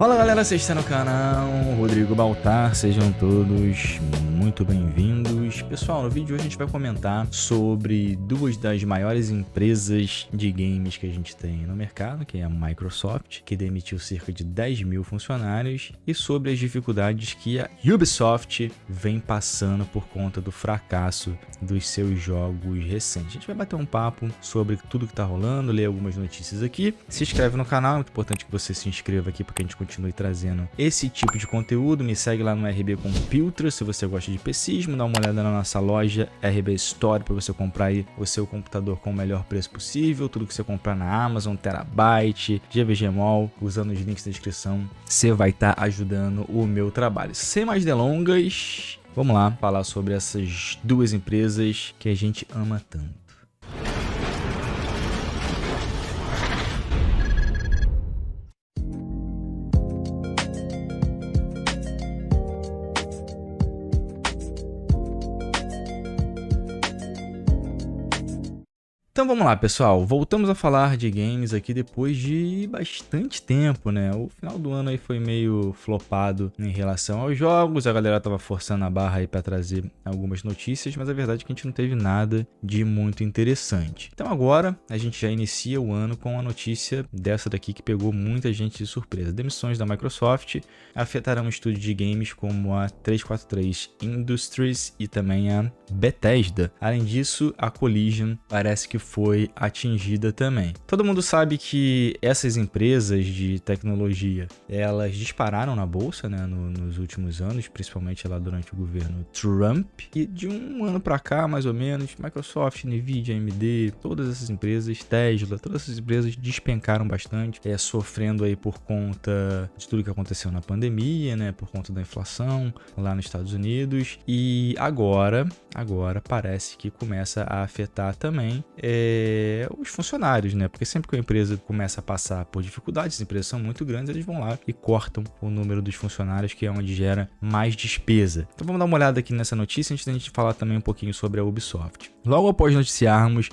Fala galera, vocês estão no canal Rodrigo Baltar, sejam todos muito bem-vindos. Pessoal, no vídeo de hoje a gente vai comentar sobre duas das maiores empresas de games que a gente tem no mercado, que é a Microsoft, que demitiu cerca de 10 mil funcionários, e sobre as dificuldades que a Ubisoft vem passando por conta do fracasso dos seus jogos recentes. A gente vai bater um papo sobre tudo que está rolando, ler algumas notícias aqui. Se inscreve no canal, é muito importante que você se inscreva aqui porque a gente continua continue trazendo esse tipo de conteúdo. Me segue lá no RB Computer se você gosta de pecismo. Dá uma olhada na nossa loja RB Store para você comprar aí o seu computador com o melhor preço possível. Tudo que você comprar na Amazon, Terabyte, GVGMall, usando os links na descrição, você vai estar tá ajudando o meu trabalho. Sem mais delongas, vamos lá falar sobre essas duas empresas que a gente ama tanto. vamos lá, pessoal. Voltamos a falar de games aqui depois de bastante tempo, né? O final do ano aí foi meio flopado em relação aos jogos. A galera tava forçando a barra aí para trazer algumas notícias, mas a verdade é que a gente não teve nada de muito interessante. Então agora a gente já inicia o ano com a notícia dessa daqui que pegou muita gente de surpresa. Demissões da Microsoft afetarão estúdios de games como a 343 Industries e também a Bethesda. Além disso, a Collision parece que foi foi atingida também. Todo mundo sabe que essas empresas de tecnologia, elas dispararam na bolsa, né, no, nos últimos anos, principalmente lá durante o governo Trump, e de um ano para cá, mais ou menos, Microsoft, Nvidia, AMD, todas essas empresas, Tesla, todas essas empresas despencaram bastante, é, sofrendo aí por conta de tudo que aconteceu na pandemia, né, por conta da inflação lá nos Estados Unidos, e agora, agora parece que começa a afetar também é, é, os funcionários, né? Porque sempre que a empresa começa a passar por dificuldades, as empresas são muito grandes, eles vão lá e cortam o número dos funcionários, que é onde gera mais despesa. Então vamos dar uma olhada aqui nessa notícia antes da gente falar também um pouquinho sobre a Ubisoft. Logo após noticiarmos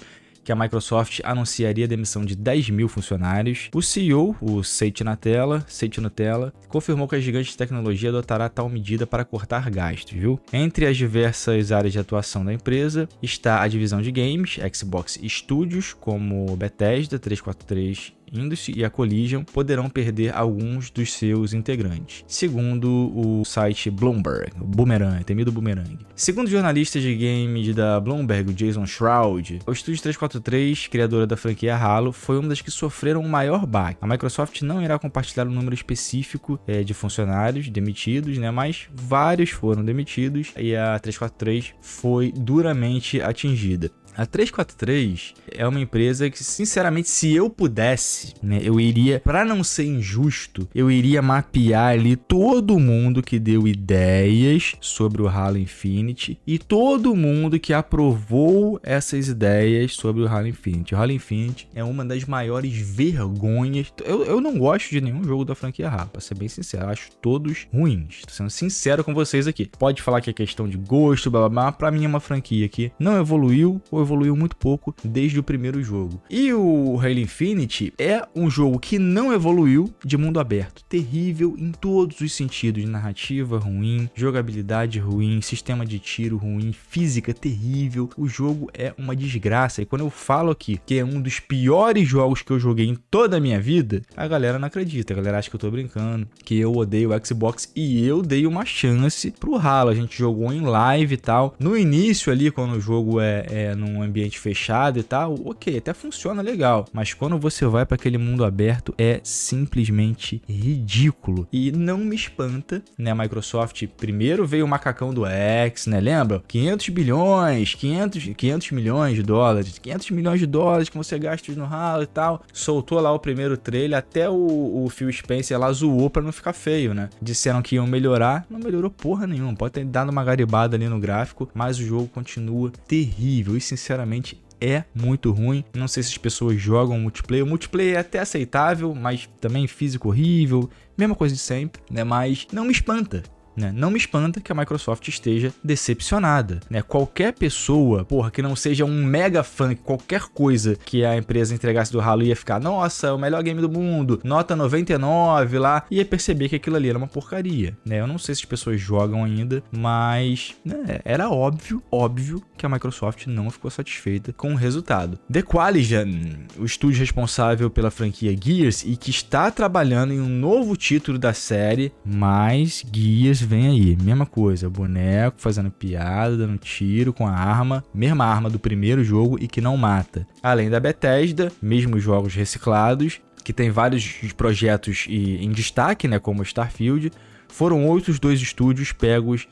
que a Microsoft anunciaria a demissão de 10 mil funcionários. O CEO, o Satya Nadella, Satya Nutella, confirmou que a gigante de tecnologia adotará tal medida para cortar gastos, viu? Entre as diversas áreas de atuação da empresa está a divisão de games, Xbox Studios, como Bethesda, 343 Industry e a Collision poderão perder alguns dos seus integrantes, segundo o site Bloomberg, Boomerang, temido Boomerang. Segundo jornalista de games da Bloomberg, Jason Shroud, o Studio 343, criadora da franquia Halo, foi uma das que sofreram o maior baque. A Microsoft não irá compartilhar um número específico é, de funcionários demitidos, né, mas vários foram demitidos e a 343 foi duramente atingida. A 343 é uma empresa que, sinceramente, se eu pudesse, né, eu iria, para não ser injusto, eu iria mapear ali todo mundo que deu ideias sobre o Halo Infinite e todo mundo que aprovou essas ideias sobre o Halo Infinite. O Halo Infinite é uma das maiores vergonhas. Eu, eu não gosto de nenhum jogo da franquia Halo, pra ser bem sincero, eu acho todos ruins. Tô sendo sincero com vocês aqui. Pode falar que é questão de gosto, blá blá blá. Pra mim é uma franquia que não evoluiu ou evoluiu muito pouco desde o primeiro jogo. E o Halo Infinite é um jogo que não evoluiu de mundo aberto. Terrível em todos os sentidos. Narrativa ruim, jogabilidade ruim, sistema de tiro ruim, física terrível. O jogo é uma desgraça. E quando eu falo aqui que é um dos piores jogos que eu joguei em toda a minha vida, a galera não acredita. A galera acha que eu tô brincando, que eu odeio o Xbox e eu dei uma chance pro Halo. A gente jogou em live e tal. No início ali, quando o jogo é, é não um ambiente fechado e tal, ok, até funciona legal. Mas quando você vai para aquele mundo aberto, é simplesmente ridículo. E não me espanta, né? A Microsoft primeiro veio o macacão do X, né? Lembra? 500 bilhões, 500, 500 milhões de dólares, 500 milhões de dólares que você gasta no ralo e tal. Soltou lá o primeiro trailer, até o, o Phil Spencer lá zoou pra não ficar feio, né? Disseram que iam melhorar, não melhorou porra nenhuma. Pode ter dado uma garibada ali no gráfico, mas o jogo continua terrível. E sinceramente, sinceramente, é muito ruim. Não sei se as pessoas jogam multiplayer. O multiplayer é até aceitável, mas também é físico horrível. Mesma coisa de sempre, né? Mas não me espanta. Né? Não me espanta que a Microsoft esteja decepcionada. Né? Qualquer pessoa, porra, que não seja um mega fã, qualquer coisa que a empresa entregasse do ralo ia ficar, nossa, é o melhor game do mundo, nota 99 lá, ia perceber que aquilo ali era uma porcaria. Né? Eu não sei se as pessoas jogam ainda, mas né, era óbvio, óbvio que a Microsoft não ficou satisfeita com o resultado. The Qualigen, o estúdio responsável pela franquia Gears e que está trabalhando em um novo título da série, mais Gears vem aí, mesma coisa, boneco fazendo piada, dando tiro com a arma, mesma arma do primeiro jogo e que não mata. Além da Bethesda, mesmos jogos reciclados, que tem vários projetos em destaque, né, como Starfield, foram outros dois estúdios pegos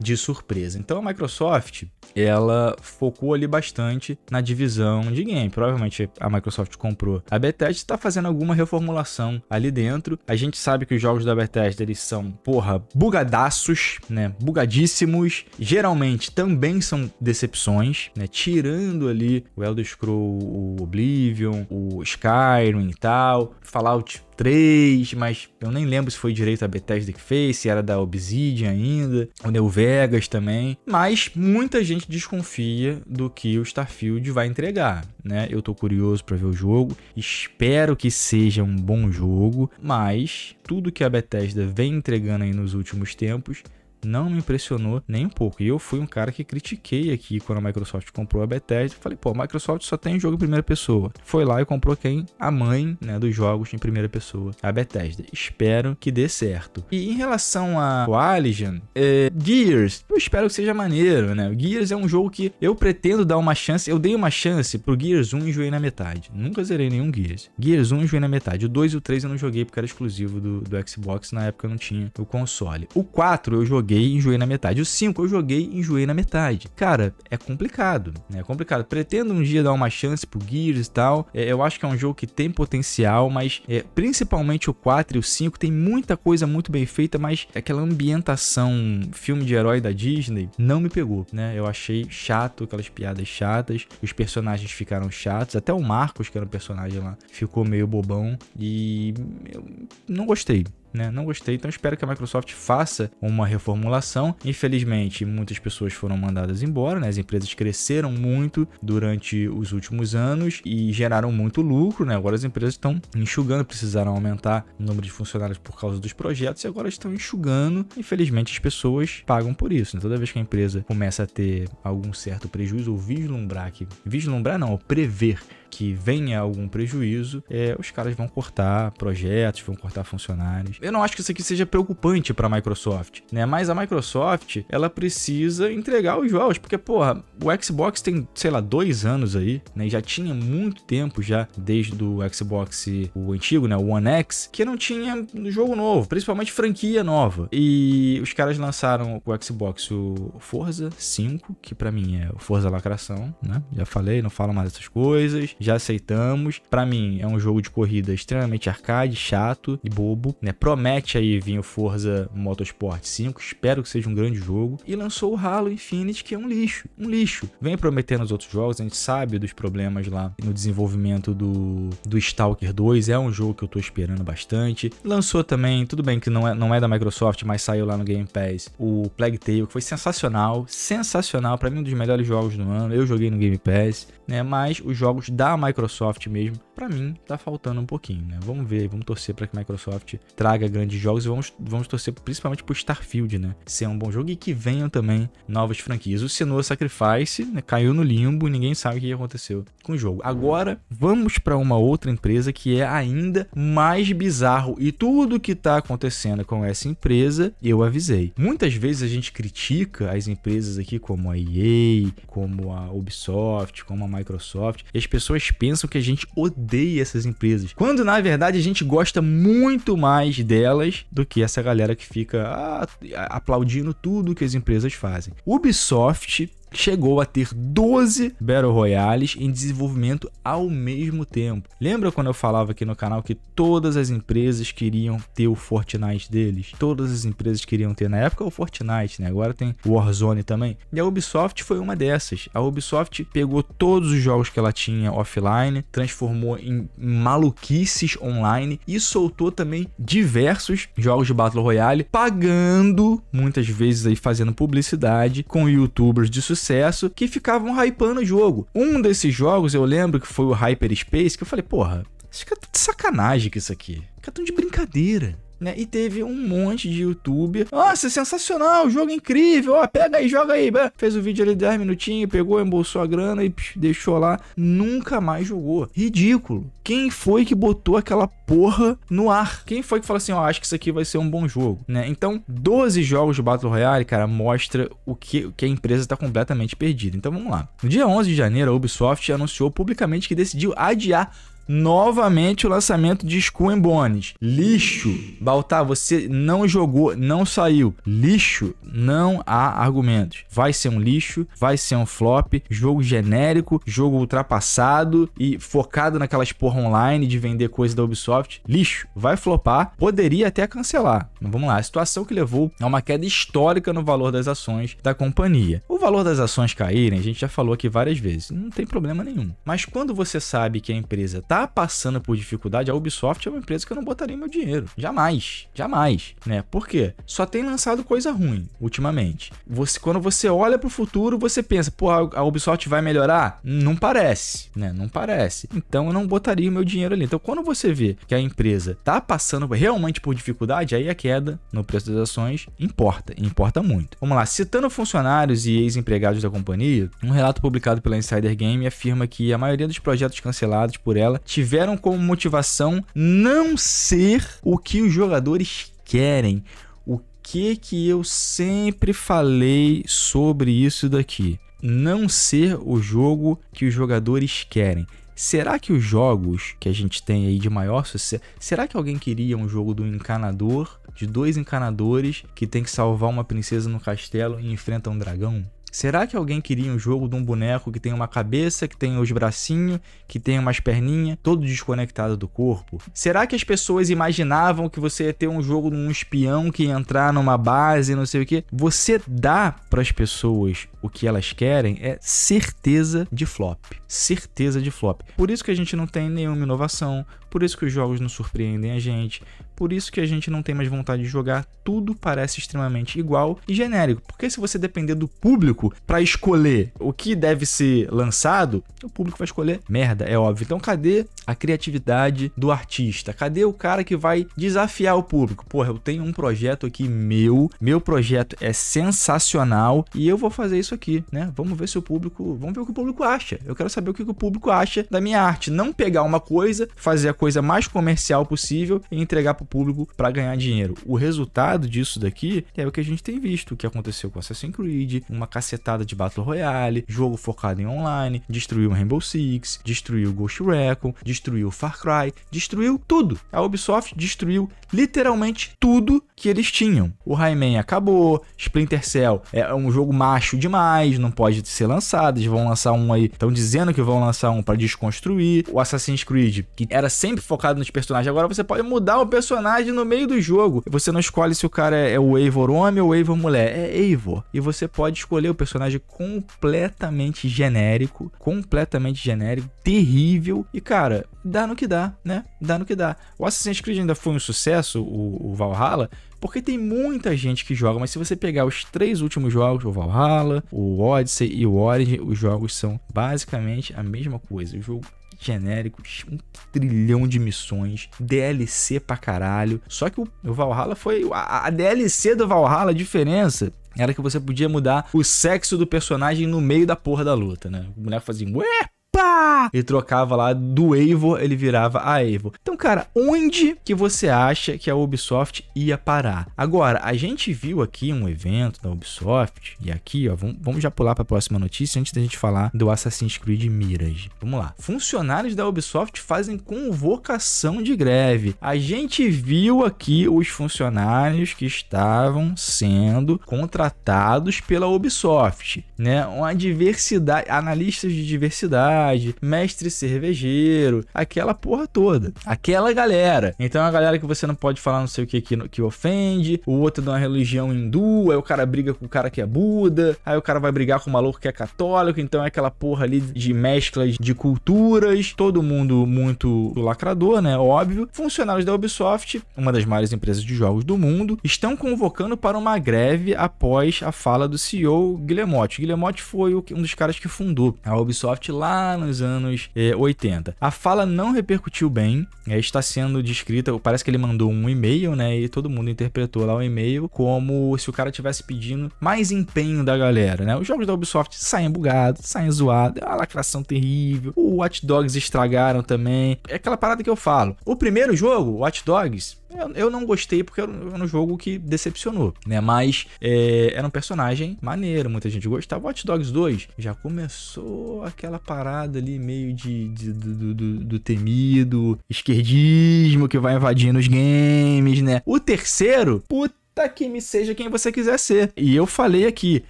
de surpresa. Então a Microsoft, ela focou ali bastante na divisão de game. Provavelmente a Microsoft comprou a Bethesda está fazendo alguma reformulação ali dentro. A gente sabe que os jogos da Bethesda eles são, porra, bugadaços, né? Bugadíssimos. Geralmente também são decepções, né? Tirando ali o Elder Scrolls, o Oblivion, o Skyrim e tal, Fallout 3, mas eu nem lembro se foi direito a Bethesda que fez, se era da Obsidian ainda, o Neuver entregas também, mas muita gente desconfia do que o Starfield vai entregar, né? Eu tô curioso para ver o jogo, espero que seja um bom jogo, mas tudo que a Bethesda vem entregando aí nos últimos tempos não me impressionou nem um pouco. E eu fui um cara que critiquei aqui quando a Microsoft comprou a Bethesda. Falei, pô, a Microsoft só tem jogo em primeira pessoa. Foi lá e comprou quem? A mãe né, dos jogos em primeira pessoa, a Bethesda. Espero que dê certo. E em relação a Alien, é, Gears, eu espero que seja maneiro, né? Gears é um jogo que eu pretendo dar uma chance. Eu dei uma chance pro Gears 1 e joguei na metade. Nunca zerei nenhum Gears. Gears 1 joguei na metade. O 2 e o 3 eu não joguei porque era exclusivo do, do Xbox. Na época eu não tinha o console. O 4 eu joguei joguei enjoei na metade. O 5 eu joguei enjoei na metade. Cara, é complicado, né? É complicado. Pretendo um dia dar uma chance pro Gears e tal. É, eu acho que é um jogo que tem potencial, mas é, principalmente o 4 e o 5 tem muita coisa muito bem feita, mas aquela ambientação filme de herói da Disney não me pegou, né? Eu achei chato, aquelas piadas chatas, os personagens ficaram chatos, até o Marcos, que era o um personagem lá, ficou meio bobão e eu não gostei, né? Não gostei, então espero que a Microsoft faça uma reformulação. Infelizmente, muitas pessoas foram mandadas embora, né? as empresas cresceram muito durante os últimos anos e geraram muito lucro. Né? Agora as empresas estão enxugando, precisaram aumentar o número de funcionários por causa dos projetos e agora estão enxugando. Infelizmente, as pessoas pagam por isso. Né? Toda vez que a empresa começa a ter algum certo prejuízo ou vislumbrar que vislumbrar não, prever que venha algum prejuízo, é, os caras vão cortar projetos, vão cortar funcionários. Eu não acho que isso aqui seja preocupante para a Microsoft, né? Mas a Microsoft, ela precisa entregar os jogos, porque, porra, o Xbox tem, sei lá, dois anos aí, né? Já tinha muito tempo já, desde o Xbox o antigo, né? O One X, que não tinha jogo novo, principalmente franquia nova. E os caras lançaram o Xbox o Forza 5, que para mim é o Forza Lacração, né? Já falei, não falo mais essas coisas já aceitamos. Para mim, é um jogo de corrida extremamente arcade, chato e bobo, né? Promete aí vir o Forza Motorsport 5, espero que seja um grande jogo. E lançou o Halo Infinite, que é um lixo, um lixo. Vem prometendo os outros jogos, a gente sabe dos problemas lá no desenvolvimento do, do Stalker 2, é um jogo que eu tô esperando bastante. Lançou também, tudo bem que não é, não é da Microsoft, mas saiu lá no Game Pass, o Plague Tale, que foi sensacional, sensacional, para mim um dos melhores jogos do ano. Eu joguei no Game Pass, né? Mas os jogos da a Microsoft mesmo, para mim tá faltando um pouquinho, né? Vamos ver, vamos torcer para que a Microsoft traga grandes jogos e vamos, vamos torcer principalmente pro Starfield, né? Ser um bom jogo e que venham também novas franquias. O Senua Sacrifice né, caiu no limbo, ninguém sabe o que aconteceu com o jogo. Agora, vamos para uma outra empresa que é ainda mais bizarro e tudo que tá acontecendo com essa empresa, eu avisei. Muitas vezes a gente critica as empresas aqui como a EA, como a Ubisoft, como a Microsoft, e as pessoas pessoas pensam que a gente odeia essas empresas, quando na verdade a gente gosta muito mais delas do que essa galera que fica ah, aplaudindo tudo que as empresas fazem. Ubisoft chegou a ter 12 Battle Royales em desenvolvimento ao mesmo tempo. Lembra quando eu falava aqui no canal que todas as empresas queriam ter o Fortnite deles? Todas as empresas queriam ter na época o Fortnite, né? Agora tem Warzone também. E a Ubisoft foi uma dessas. A Ubisoft pegou todos os jogos que ela tinha offline, transformou em maluquices online e soltou também diversos jogos de Battle Royale, pagando muitas vezes aí fazendo publicidade com youtubers de sucesso sucesso que ficavam hypando o jogo. Um desses jogos eu lembro que foi o Hyperspace, que eu falei, porra, isso fica tá de sacanagem com isso aqui. Fica tão tá de brincadeira né? E teve um monte de youtuber. Nossa, sensacional, jogo incrível, ó, pega aí, joga aí. Fez o vídeo ali 10 minutinhos, pegou, embolsou a grana e psh, deixou lá. Nunca mais jogou. Ridículo. Quem foi que botou aquela porra no ar? Quem foi que falou assim, ó, oh, acho que isso aqui vai ser um bom jogo, né? Então, 12 jogos de Battle Royale, cara, mostra o que, que a empresa tá completamente perdida. Então, vamos lá. No dia 11 de janeiro, a Ubisoft anunciou publicamente que decidiu adiar Novamente o lançamento de Skull Bones. Lixo. Baltar, você não jogou, não saiu. Lixo. Não há argumentos. Vai ser um lixo, vai ser um flop. Jogo genérico, jogo ultrapassado e focado naquelas porra online de vender coisa da Ubisoft. Lixo. Vai flopar. Poderia até cancelar. Mas vamos lá. A situação que levou a uma queda histórica no valor das ações da companhia. O valor das ações caírem, a gente já falou aqui várias vezes. Não tem problema nenhum. Mas quando você sabe que a empresa está tá passando por dificuldade, a Ubisoft é uma empresa que eu não botaria meu dinheiro. Jamais. Jamais. Né? Por quê? Só tem lançado coisa ruim ultimamente. Você, quando você olha pro futuro, você pensa, pô, a Ubisoft vai melhorar? Não parece, né? Não parece. Então eu não botaria meu dinheiro ali. Então quando você vê que a empresa tá passando realmente por dificuldade, aí a queda no preço das ações importa, importa muito. Vamos lá, citando funcionários e ex-empregados da companhia, um relato publicado pela Insider Game afirma que a maioria dos projetos cancelados por ela tiveram como motivação não ser o que os jogadores querem. O que que eu sempre falei sobre isso daqui? Não ser o jogo que os jogadores querem. Será que os jogos que a gente tem aí de maior sucesso, será que alguém queria um jogo do encanador, de dois encanadores que tem que salvar uma princesa no castelo e enfrenta um dragão? Será que alguém queria um jogo de um boneco que tem uma cabeça, que tem os bracinhos, que tem umas perninhas, todo desconectado do corpo? Será que as pessoas imaginavam que você ia ter um jogo de um espião que ia entrar numa base, não sei o que? Você dá para as pessoas o que elas querem é certeza de flop, certeza de flop. Por isso que a gente não tem nenhuma inovação, por isso que os jogos não surpreendem a gente, por isso que a gente não tem mais vontade de jogar, tudo parece extremamente igual e genérico. Porque se você depender do público para escolher o que deve ser lançado, o público vai escolher merda, é óbvio. Então cadê a criatividade do artista? Cadê o cara que vai desafiar o público? Porra, eu tenho um projeto aqui meu, meu projeto é sensacional e eu vou fazer isso aqui, né? Vamos ver se o público, vamos ver o que o público acha. Eu quero saber o que o público acha da minha arte, não pegar uma coisa, fazer a coisa mais comercial possível e entregar pro público para ganhar dinheiro. O resultado disso daqui é o que a gente tem visto, o que aconteceu com Assassin's Creed, uma cacetada de Battle Royale, jogo focado em online, destruiu Rainbow Six, destruiu Ghost Recon, destruiu Far Cry, destruiu tudo. A Ubisoft destruiu literalmente tudo que eles tinham. O Rayman acabou, Splinter Cell é um jogo macho demais, não pode ser lançado, eles vão lançar um aí, estão dizendo que vão lançar um para desconstruir. O Assassin's Creed, que era sempre focado nos personagens, agora você pode mudar o personagem personagem no meio do jogo. Você não escolhe se o cara é, é o Eivor homem ou Eivor mulher. É Eivor. E você pode escolher o personagem completamente genérico, completamente genérico, terrível. E, cara, dá no que dá, né? Dá no que dá. O Assassin's Creed ainda foi um sucesso, o, o Valhalla, porque tem muita gente que joga, mas se você pegar os três últimos jogos, o Valhalla, o Odyssey e o Origin, os jogos são basicamente a mesma coisa. O jogo genéricos, um trilhão de missões, DLC pra caralho. Só que o Valhalla foi. A, a DLC do Valhalla, a diferença era que você podia mudar o sexo do personagem no meio da porra da luta, né? O moleque fazia, ué, pá! Ele trocava lá do Eivor, ele virava a Eivor. Então, cara, onde que você acha que a Ubisoft ia parar? Agora, a gente viu aqui um evento da Ubisoft, e aqui, ó, vamos, já pular para a próxima notícia antes da gente falar do Assassin's Creed Mirage. Vamos lá. Funcionários da Ubisoft fazem convocação de greve. A gente viu aqui os funcionários que estavam sendo contratados pela Ubisoft, né? Uma diversidade, analistas de diversidade Trindade, Mestre Cervejeiro, aquela porra toda. Aquela galera. Então é a galera que você não pode falar não sei o que que, que ofende, o outro é de uma religião hindu, aí o cara briga com o cara que é Buda, aí o cara vai brigar com o maluco que é católico, então é aquela porra ali de mesclas de culturas, todo mundo muito lacrador, né? Óbvio. Funcionários da Ubisoft, uma das maiores empresas de jogos do mundo, estão convocando para uma greve após a fala do CEO Guillemot. Guillemot foi um dos caras que fundou a Ubisoft lá nos anos é, 80. A fala não repercutiu bem, é, está sendo descrita, parece que ele mandou um e-mail, né? E todo mundo interpretou lá o e-mail como se o cara estivesse pedindo mais empenho da galera, né? Os jogos da Ubisoft saem bugados, saem zoados, é uma lacração terrível. O Watch Dogs estragaram também. É aquela parada que eu falo. O primeiro jogo, Watch Dogs, eu, eu não gostei porque era um, era um jogo que decepcionou, né? Mas é, era um personagem maneiro, muita gente gostava. Watch Dogs 2 já começou aquela parada ali meio de, de do, do, do, temido esquerdismo que vai invadindo os games, né? O terceiro, puta que me seja quem você quiser ser. E eu falei aqui,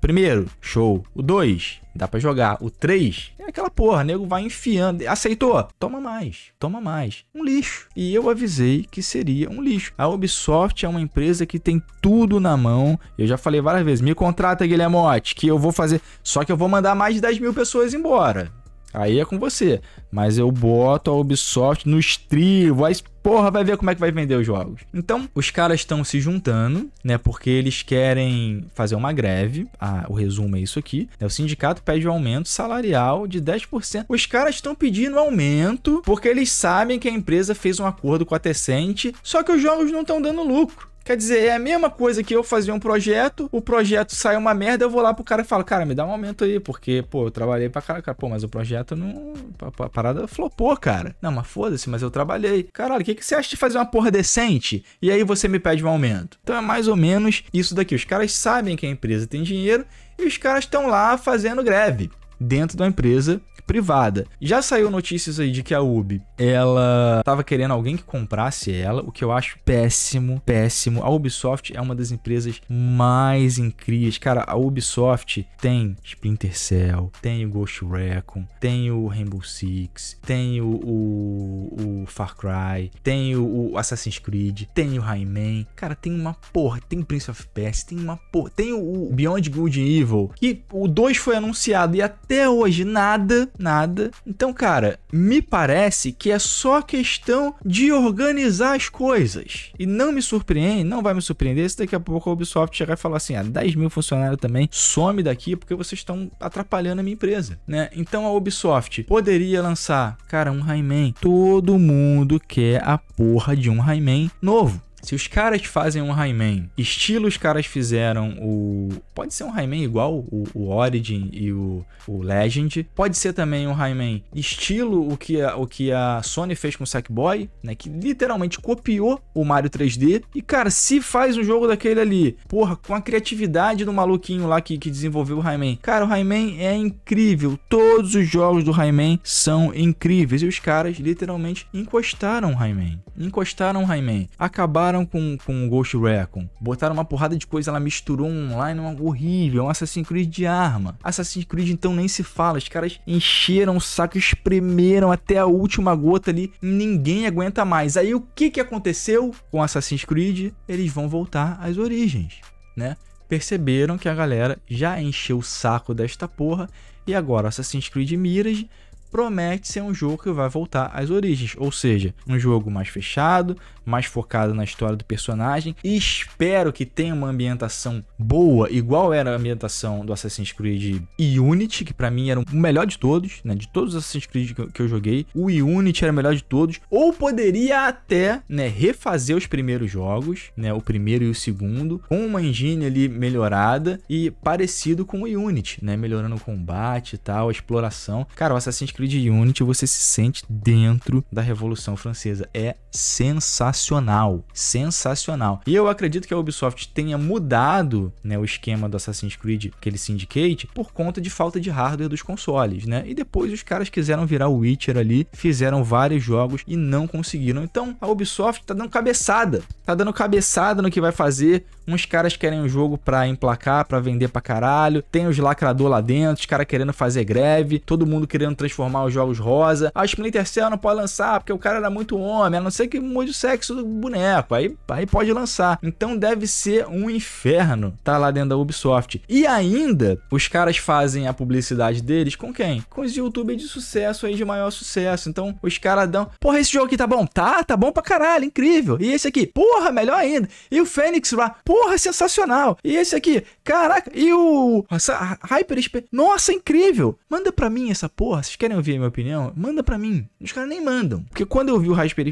primeiro, show. O dois dá para jogar. O três é aquela porra, nego vai enfiando. Aceitou? Toma mais, toma mais. Um lixo. E eu avisei que seria um lixo. A Ubisoft é uma empresa que tem tudo na mão. Eu já falei várias vezes, me contrata, Guilhermote, que eu vou fazer. Só que eu vou mandar mais de 10 mil pessoas embora. Aí é com você. Mas eu boto a Ubisoft no estribo. Aí, porra, vai ver como é que vai vender os jogos. Então, os caras estão se juntando, né? Porque eles querem fazer uma greve. Ah, o resumo é isso aqui. Né, o sindicato pede um aumento salarial de 10%. Os caras estão pedindo aumento porque eles sabem que a empresa fez um acordo com a Tecente, só que os jogos não estão dando lucro. Quer dizer, é a mesma coisa que eu fazer um projeto, o projeto sai uma merda, eu vou lá pro cara e falo, cara, me dá um aumento aí, porque, pô, eu trabalhei pra caralho, cara, pô, mas o projeto não. A parada flopou, cara. Não, mas foda-se, mas eu trabalhei. Caralho, o que, que você acha de fazer uma porra decente? E aí você me pede um aumento. Então é mais ou menos isso daqui. Os caras sabem que a empresa tem dinheiro e os caras estão lá fazendo greve dentro da empresa privada. Já saiu notícias aí de que a Ubi, ela tava querendo alguém que comprasse ela, o que eu acho péssimo, péssimo. A Ubisoft é uma das empresas mais incríveis. Cara, a Ubisoft tem Splinter Cell, tem o Ghost Recon, tem o Rainbow Six, tem o, o, o Far Cry, tem o, o, Assassin's Creed, tem o Rayman. Cara, tem uma porra, tem Prince of Persia, tem uma porra, tem o Beyond Good and Evil, que o 2 foi anunciado e até hoje nada, nada. Então, cara, me parece que é só questão de organizar as coisas. E não me surpreende, não vai me surpreender se daqui a pouco a Ubisoft chegar e falar assim: ah, 10 mil funcionários também, some daqui porque vocês estão atrapalhando a minha empresa, né? Então a Ubisoft poderia lançar, cara, um Rayman. Todo mundo quer a porra de um Rayman novo. Se os caras fazem um Rayman, estilo os caras fizeram o. Pode ser um Rayman igual o, o Origin e o, o, Legend. Pode ser também um Rayman estilo o que a, o que a Sony fez com o Sackboy, né? Que literalmente copiou o Mario 3D. E, cara, se faz um jogo daquele ali, porra, com a criatividade do maluquinho lá que, que desenvolveu o Rayman. Cara, o Rayman é incrível. Todos os jogos do Rayman são incríveis. E os caras literalmente encostaram o Rayman. Encostaram o Rayman. Acabaram com, com Ghost Recon. Botaram uma porrada de coisa, ela misturou um online uma horrível, um Assassin's Creed de arma. Assassin's Creed então nem se fala, os caras encheram o saco, espremeram até a última gota ali, ninguém aguenta mais. Aí o que que aconteceu com Assassin's Creed? Eles vão voltar às origens, né? Perceberam que a galera já encheu o saco desta porra e agora Assassin's Creed Mirage promete ser um jogo que vai voltar às origens, ou seja, um jogo mais fechado, mais focado na história do personagem e espero que tenha uma ambientação boa, igual era a ambientação do Assassin's Creed e Unity, que para mim era o melhor de todos, né, de todos os Assassin's Creed que eu, que eu joguei, o Unity era o melhor de todos, ou poderia até, né, refazer os primeiros jogos, né, o primeiro e o segundo, com uma engine ali melhorada e parecido com o Unity, né, melhorando o combate e tal, a exploração. Cara, o Assassin's Creed de Unity, você se sente dentro da Revolução Francesa. É sensacional, sensacional. E eu acredito que a Ubisoft tenha mudado né, o esquema do Assassin's Creed, aquele Syndicate, por conta de falta de hardware dos consoles, né? E depois os caras quiseram virar o Witcher ali, fizeram vários jogos e não conseguiram. Então a Ubisoft tá dando cabeçada, tá dando cabeçada no que vai fazer. Uns caras querem o um jogo pra emplacar, pra vender pra caralho. Tem os lacrador lá dentro, os caras querendo fazer greve, todo mundo querendo transformar os jogos rosa. A Splinter Cell não pode lançar porque o cara era muito homem, a não ser que mude o sexo do boneco. Aí, aí pode lançar. Então deve ser um inferno tá lá dentro da Ubisoft. E ainda, os caras fazem a publicidade deles com quem? Com os youtubers de sucesso aí, de maior sucesso. Então, os caras dão. Porra, esse jogo aqui tá bom? Tá, tá bom pra caralho, incrível. E esse aqui? Porra, melhor ainda. E o Fênix lá? Porra, porra, sensacional. E esse aqui, caraca, e o essa Hyperspace, nossa, incrível. Manda pra mim essa porra, vocês querem ouvir a minha opinião? Manda pra mim. Os caras nem mandam. Porque quando eu vi o Hyper,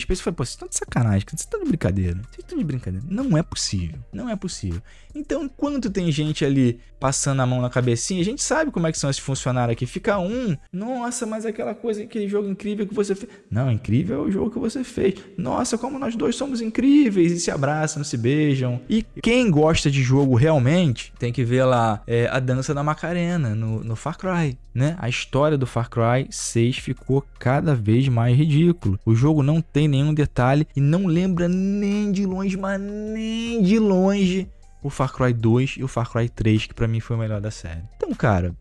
Space, eu falei, pô, vocês estão de sacanagem, vocês estão de brincadeira. Vocês estão de brincadeira. Não é possível, não é possível. Então, enquanto tem gente ali passando a mão na cabecinha, a gente sabe como é que são esses funcionários aqui. Fica um, nossa, mas aquela coisa, aquele jogo incrível que você fez. Não, incrível é o jogo que você fez. Nossa, como nós dois somos incríveis e se abraçam, se beijam. E quem gosta de jogo realmente tem que ver lá é, a dança da Macarena no, no Far Cry, né? A história do Far Cry 6 ficou cada vez mais ridículo. O jogo não tem nenhum detalhe e não lembra nem de longe, mas nem de longe o Far Cry 2 e o Far Cry 3, que para mim foi o melhor da série. Então, cara,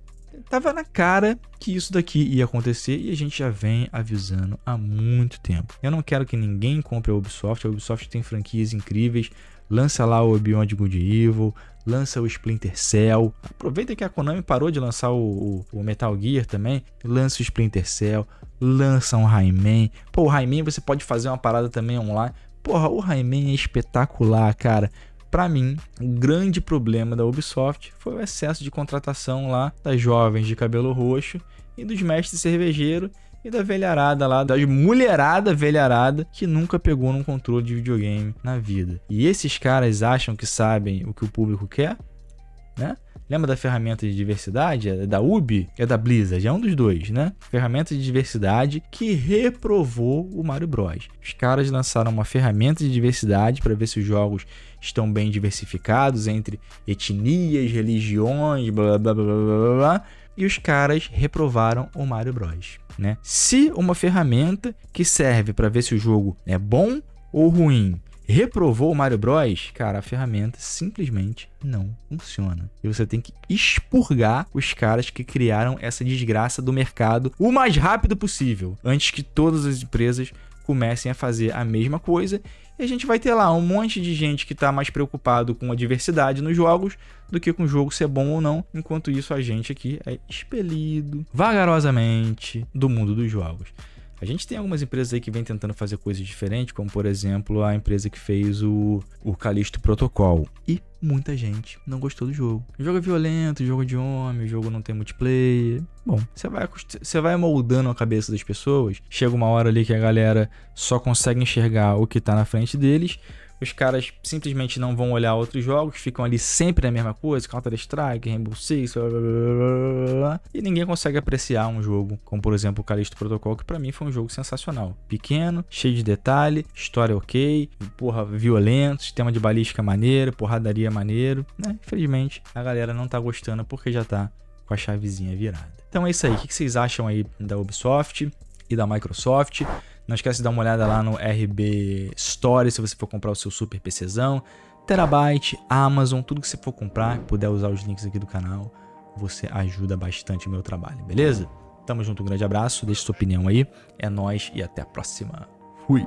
tava na cara que isso daqui ia acontecer e a gente já vem avisando há muito tempo. Eu não quero que ninguém compre a Ubisoft, a Ubisoft tem franquias incríveis, Lança lá o Beyond Good Evil, lança o Splinter Cell. Aproveita que a Konami parou de lançar o, o, o Metal Gear também. Lança o Splinter Cell, lança um Rayman. Pô, o Rayman você pode fazer uma parada também online. Porra, o Rayman é espetacular, cara. Para mim, o grande problema da Ubisoft foi o excesso de contratação lá das jovens de cabelo roxo e dos mestres cervejeiros e da velharada lá, da mulherada velharada que nunca pegou num controle de videogame na vida. E esses caras acham que sabem o que o público quer, né? Lembra da ferramenta de diversidade? É da UB? É da Blizzard? É um dos dois, né? Ferramenta de diversidade que reprovou o Mario Bros. Os caras lançaram uma ferramenta de diversidade para ver se os jogos estão bem diversificados entre etnias, religiões, blá blá blá blá blá. blá e os caras reprovaram o Mario Bros né? Se uma ferramenta que serve para ver se o jogo é bom ou ruim reprovou o Mario Bros, cara, a ferramenta simplesmente não funciona. E você tem que expurgar os caras que criaram essa desgraça do mercado o mais rápido possível, antes que todas as empresas comecem a fazer a mesma coisa e a gente vai ter lá um monte de gente que está mais preocupado com a diversidade nos jogos do que com o jogo ser bom ou não. Enquanto isso, a gente aqui é expelido vagarosamente do mundo dos jogos. A gente tem algumas empresas aí que vem tentando fazer coisas diferentes, como por exemplo a empresa que fez o, o Calixto Protocol. E muita gente não gostou do jogo. O jogo é violento, o jogo é de homem, o jogo não tem multiplayer. Bom, você vai, você vai moldando a cabeça das pessoas. Chega uma hora ali que a galera só consegue enxergar o que tá na frente deles os caras simplesmente não vão olhar outros jogos, ficam ali sempre na mesma coisa, Counter-Strike, Rainbow Six, blá, blá, blá, e ninguém consegue apreciar um jogo, como por exemplo o Callisto Protocol, que para mim foi um jogo sensacional. Pequeno, cheio de detalhe, história ok, porra, violento, sistema de balística maneiro, porradaria maneiro, né? Infelizmente, a galera não tá gostando porque já tá com a chavezinha virada. Então é isso aí, o que vocês acham aí da Ubisoft? e da Microsoft. Não esquece de dar uma olhada lá no RB Store se você for comprar o seu super PCzão. Terabyte, Amazon, tudo que você for comprar, puder usar os links aqui do canal, você ajuda bastante o meu trabalho, beleza? Tamo junto, um grande abraço, deixe sua opinião aí. É nós e até a próxima. Fui.